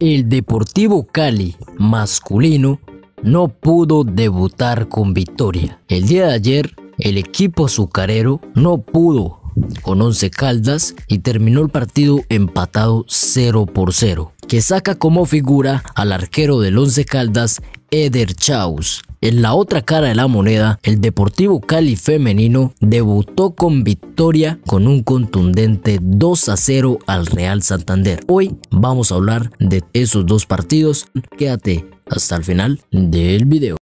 el Deportivo Cali masculino no pudo debutar con victoria. El día de ayer, el equipo azucarero no pudo con 11 caldas y terminó el partido empatado 0 por 0, que saca como figura al arquero del 11 caldas Eder Chaus, en la otra cara de la moneda, el Deportivo Cali femenino debutó con victoria con un contundente 2 a 0 al Real Santander. Hoy vamos a hablar de esos dos partidos. Quédate hasta el final del video.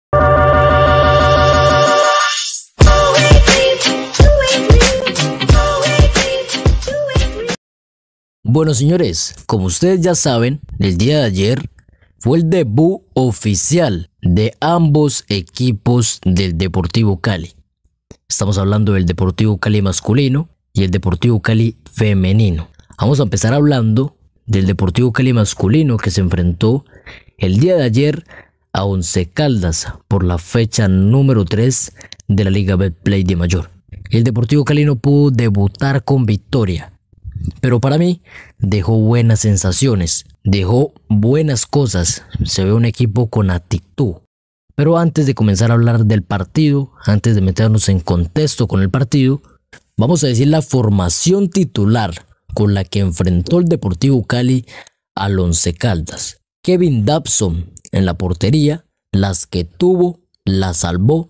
Bueno señores, como ustedes ya saben, el día de ayer fue el debut oficial de ambos equipos del Deportivo Cali. Estamos hablando del Deportivo Cali masculino y el Deportivo Cali femenino. Vamos a empezar hablando del Deportivo Cali masculino que se enfrentó el día de ayer a Once Caldas por la fecha número 3 de la Liga Betplay de Mayor. El Deportivo Cali no pudo debutar con victoria pero para mí dejó buenas sensaciones, dejó buenas cosas, se ve un equipo con actitud. Pero antes de comenzar a hablar del partido, antes de meternos en contexto con el partido, vamos a decir la formación titular con la que enfrentó el Deportivo Cali al Once Caldas. Kevin Dabson en la portería, las que tuvo, las salvó,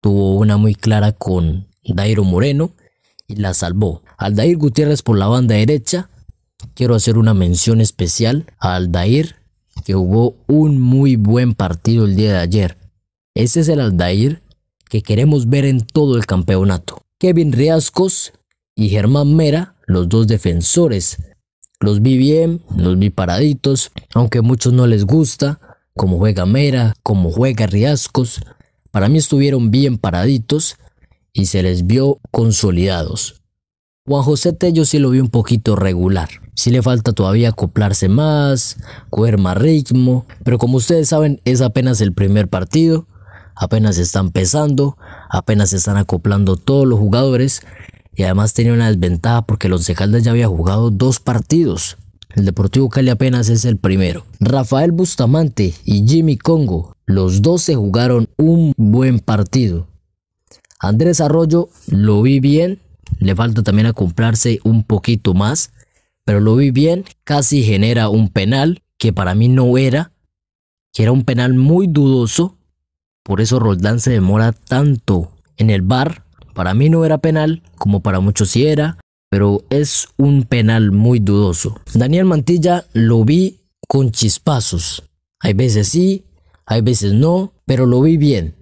tuvo una muy clara con Dairo Moreno y la salvó. Aldair Gutiérrez por la banda derecha. Quiero hacer una mención especial a Aldair, que jugó un muy buen partido el día de ayer. Ese es el Aldair que queremos ver en todo el campeonato. Kevin Riascos y Germán Mera, los dos defensores. Los vi bien, los vi paraditos, aunque a muchos no les gusta cómo juega Mera, cómo juega Riascos. Para mí estuvieron bien paraditos y se les vio consolidados. Juan José Tello sí lo vio un poquito regular. Sí le falta todavía acoplarse más, coger más ritmo, pero como ustedes saben es apenas el primer partido, apenas están empezando, apenas se están acoplando todos los jugadores y además tenía una desventaja porque el Once Caldas ya había jugado dos partidos. El Deportivo Cali apenas es el primero. Rafael Bustamante y Jimmy Congo, los dos se jugaron un buen partido. Andrés Arroyo lo vi bien, le falta también a comprarse un poquito más, pero lo vi bien, casi genera un penal que para mí no era, que era un penal muy dudoso, por eso Roldán se demora tanto en el bar, para mí no era penal, como para muchos sí era, pero es un penal muy dudoso. Daniel Mantilla lo vi con chispazos, hay veces sí, hay veces no, pero lo vi bien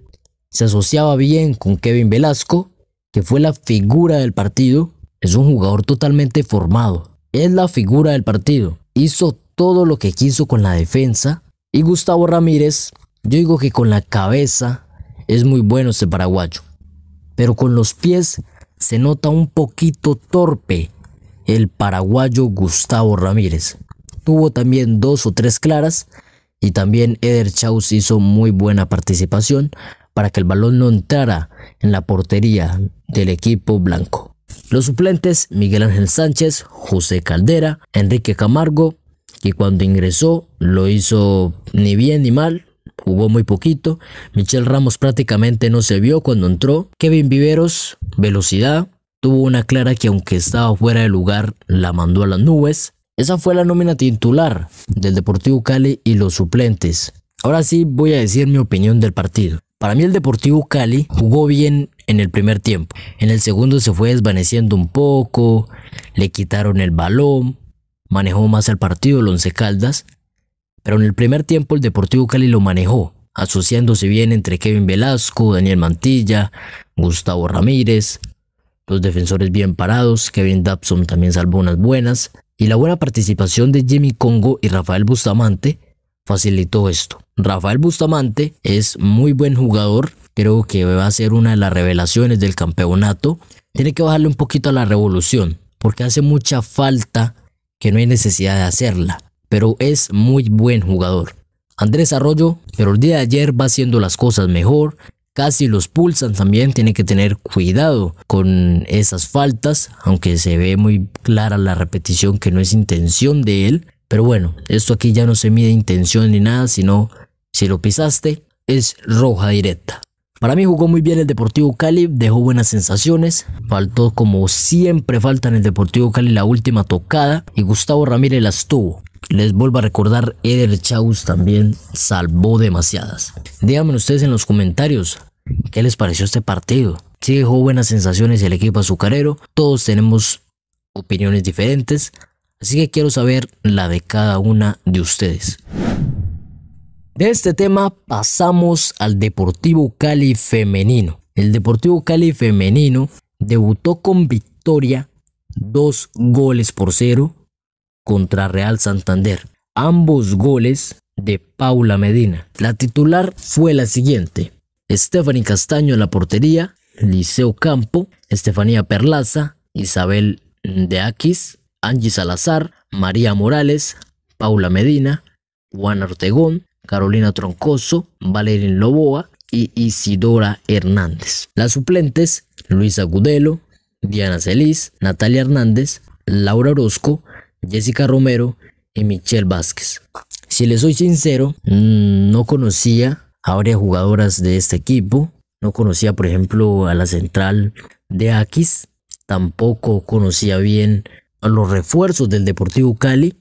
se asociaba bien con Kevin Velasco, que fue la figura del partido. Es un jugador totalmente formado. Es la figura del partido. Hizo todo lo que quiso con la defensa. Y Gustavo Ramírez, yo digo que con la cabeza es muy bueno este paraguayo. Pero con los pies se nota un poquito torpe el paraguayo Gustavo Ramírez. Tuvo también dos o tres claras y también Eder Chaus hizo muy buena participación, para que el balón no entrara en la portería del equipo blanco. Los suplentes Miguel Ángel Sánchez, José Caldera, Enrique Camargo, que cuando ingresó lo hizo ni bien ni mal, jugó muy poquito. Michel Ramos prácticamente no se vio cuando entró. Kevin Viveros, velocidad, tuvo una clara que aunque estaba fuera de lugar la mandó a las nubes. Esa fue la nómina titular del Deportivo Cali y los suplentes. Ahora sí voy a decir mi opinión del partido. Para mí el Deportivo Cali jugó bien en el primer tiempo. En el segundo se fue desvaneciendo un poco, le quitaron el balón, manejó más el partido el Once Caldas, pero en el primer tiempo el Deportivo Cali lo manejó, asociándose bien entre Kevin Velasco, Daniel Mantilla, Gustavo Ramírez, los defensores bien parados, Kevin Dabson también salvó unas buenas, y la buena participación de Jimmy Congo y Rafael Bustamante facilitó esto. Rafael Bustamante es muy buen jugador, creo que va a ser una de las revelaciones del campeonato. Tiene que bajarle un poquito a la revolución, porque hace mucha falta que no hay necesidad de hacerla, pero es muy buen jugador. Andrés Arroyo, pero el día de ayer va haciendo las cosas mejor, casi los pulsan también, tiene que tener cuidado con esas faltas, aunque se ve muy clara la repetición que no es intención de él, pero bueno, esto aquí ya no se mide intención ni nada, sino si lo pisaste, es roja directa. Para mí jugó muy bien el Deportivo Cali, dejó buenas sensaciones, faltó como siempre falta en el Deportivo Cali la última tocada y Gustavo Ramírez las tuvo. Les vuelvo a recordar, Eder Chaus también salvó demasiadas. Díganme ustedes en los comentarios, ¿qué les pareció este partido? Si dejó buenas sensaciones el equipo azucarero, todos tenemos opiniones diferentes, así que quiero saber la de cada una de ustedes. De este tema pasamos al Deportivo Cali femenino. El Deportivo Cali femenino debutó con victoria dos goles por cero contra Real Santander. Ambos goles de Paula Medina. La titular fue la siguiente. Stephanie Castaño en la portería, Liceo Campo, Estefanía Perlaza, Isabel de Aquis, Angie Salazar, María Morales, Paula Medina, Juan Ortegón, Carolina Troncoso, Valerín Loboa y Isidora Hernández. Las suplentes, Luisa Gudelo, Diana Celis, Natalia Hernández, Laura Orozco, Jessica Romero y Michelle Vázquez. Si les soy sincero, mm, no conocía a varias jugadoras de este equipo. No conocía, por ejemplo, a la central de Aquis. Tampoco conocía bien a los refuerzos del Deportivo Cali.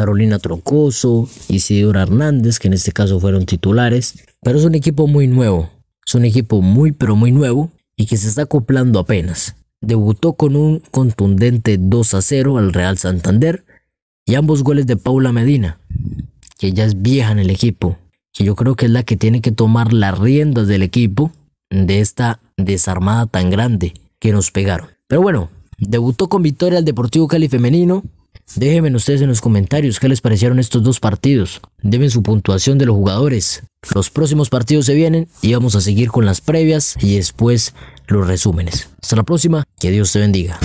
Carolina Troncoso, Isidora Hernández, que en este caso fueron titulares. Pero es un equipo muy nuevo, es un equipo muy pero muy nuevo y que se está acoplando apenas. Debutó con un contundente 2 a 0 al Real Santander y ambos goles de Paula Medina, que ya es vieja en el equipo, que yo creo que es la que tiene que tomar las riendas del equipo de esta desarmada tan grande que nos pegaron. Pero bueno, debutó con victoria al Deportivo Cali femenino Déjenme ustedes en los comentarios qué les parecieron estos dos partidos. Deben su puntuación de los jugadores. Los próximos partidos se vienen y vamos a seguir con las previas y después los resúmenes. Hasta la próxima, que Dios te bendiga.